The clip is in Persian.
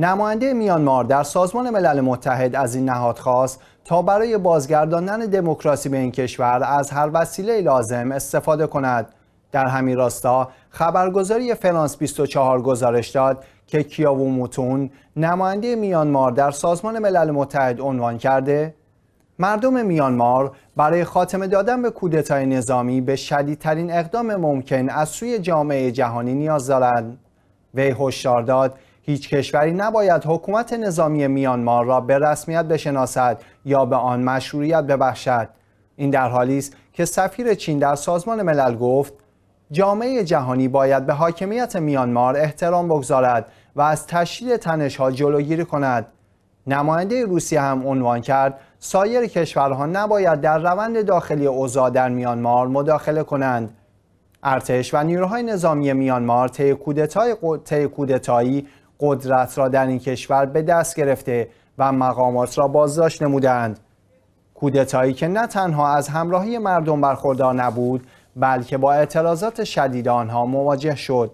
نماینده میانمار در سازمان ملل متحد از این نهاد خواست تا برای بازگرداندن دموکراسی به این کشور از هر وسیله لازم استفاده کند در همین راستا خبرگزاری فرانس 24 گزارش داد که کیاوو موتون نماینده میانمار در سازمان ملل متحد عنوان کرده مردم میانمار برای خاتمه دادن به کودتای نظامی به شدیدترین اقدام ممکن از سوی جامعه جهانی نیاز دارند وی هشدار داد هیچ کشوری نباید حکومت نظامی میانمار را به رسمیت بشناسد یا به آن مشروعیت ببخشد این در حالی است که سفیر چین در سازمان ملل گفت جامعه جهانی باید به حاکمیت میانمار احترام بگذارد و از تشدید تنشها جلوگیری کند نماینده روسیه هم عنوان کرد سایر کشورها نباید در روند داخلی اوضاع در میانمار مداخله کنند ارتش و نیروهای نظامی میانمار طی کودتایی، قدرت را در این کشور به دست گرفته و مقامات را بازداشت نمودند کودتایی که نه تنها از همراهی مردم برخوردار نبود بلکه با اعتراضات شدید آنها مواجه شد